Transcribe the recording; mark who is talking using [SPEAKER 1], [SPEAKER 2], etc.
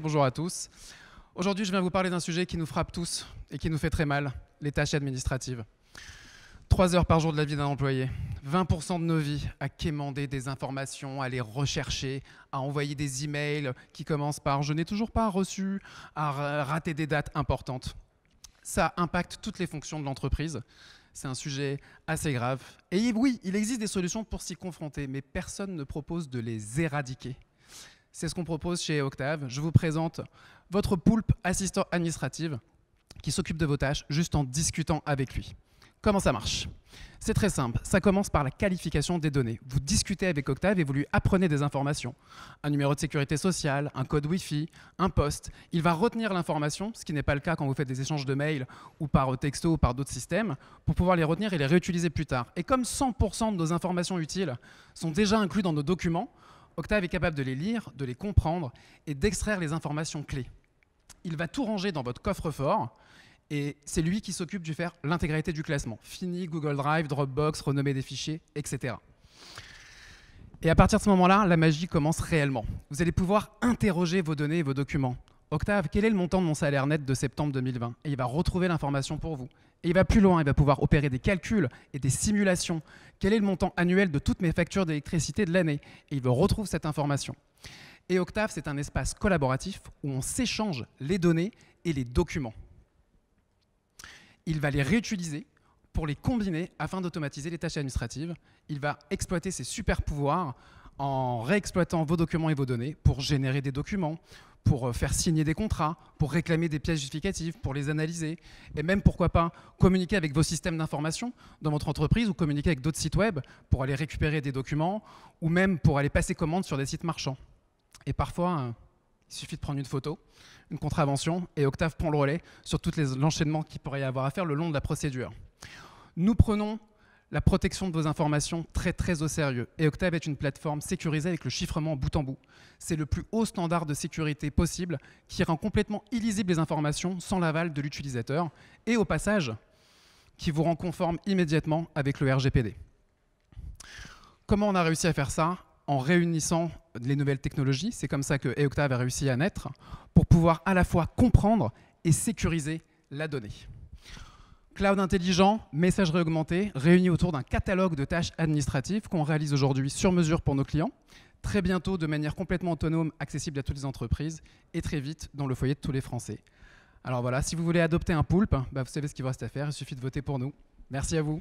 [SPEAKER 1] bonjour à tous. Aujourd'hui, je viens vous parler d'un sujet qui nous frappe tous et qui nous fait très mal, les tâches administratives. Trois heures par jour de la vie d'un employé, 20% de nos vies à quémander des informations, à les rechercher, à envoyer des emails qui commencent par je n'ai toujours pas reçu, à rater des dates importantes. Ça impacte toutes les fonctions de l'entreprise. C'est un sujet assez grave. Et oui, il existe des solutions pour s'y confronter, mais personne ne propose de les éradiquer. C'est ce qu'on propose chez Octave. Je vous présente votre poulpe assistant administrative qui s'occupe de vos tâches juste en discutant avec lui. Comment ça marche C'est très simple, ça commence par la qualification des données. Vous discutez avec Octave et vous lui apprenez des informations. Un numéro de sécurité sociale, un code Wi-Fi, un poste. Il va retenir l'information, ce qui n'est pas le cas quand vous faites des échanges de mails ou par texto ou par d'autres systèmes, pour pouvoir les retenir et les réutiliser plus tard. Et comme 100% de nos informations utiles sont déjà incluses dans nos documents, Octave est capable de les lire, de les comprendre et d'extraire les informations clés. Il va tout ranger dans votre coffre-fort et c'est lui qui s'occupe de faire l'intégralité du classement. Fini Google Drive, Dropbox, renommer des fichiers, etc. Et à partir de ce moment-là, la magie commence réellement. Vous allez pouvoir interroger vos données et vos documents. Octave, quel est le montant de mon salaire net de septembre 2020 Et il va retrouver l'information pour vous. Et il va plus loin, il va pouvoir opérer des calculs et des simulations. Quel est le montant annuel de toutes mes factures d'électricité de l'année Et il retrouver cette information. Et Octave, c'est un espace collaboratif où on s'échange les données et les documents. Il va les réutiliser pour les combiner afin d'automatiser les tâches administratives. Il va exploiter ses super pouvoirs en réexploitant vos documents et vos données pour générer des documents, pour euh, faire signer des contrats, pour réclamer des pièces justificatives, pour les analyser, et même, pourquoi pas, communiquer avec vos systèmes d'information dans votre entreprise ou communiquer avec d'autres sites web pour aller récupérer des documents ou même pour aller passer commande sur des sites marchands. Et parfois, euh, il suffit de prendre une photo, une contravention, et Octave prend le relais sur tout l'enchaînement qu'il pourrait y avoir à faire le long de la procédure. Nous prenons la protection de vos informations très très au sérieux. Et Octave est une plateforme sécurisée avec le chiffrement bout en bout. C'est le plus haut standard de sécurité possible qui rend complètement illisibles les informations sans l'aval de l'utilisateur et au passage qui vous rend conforme immédiatement avec le RGPD. Comment on a réussi à faire ça En réunissant les nouvelles technologies, c'est comme ça que Octave a réussi à naître, pour pouvoir à la fois comprendre et sécuriser la donnée. Cloud intelligent, messagerie augmentée, réunis autour d'un catalogue de tâches administratives qu'on réalise aujourd'hui sur mesure pour nos clients, très bientôt de manière complètement autonome, accessible à toutes les entreprises et très vite dans le foyer de tous les Français. Alors voilà, si vous voulez adopter un poulpe, bah, vous savez ce qu'il vous reste à faire, il suffit de voter pour nous. Merci à vous.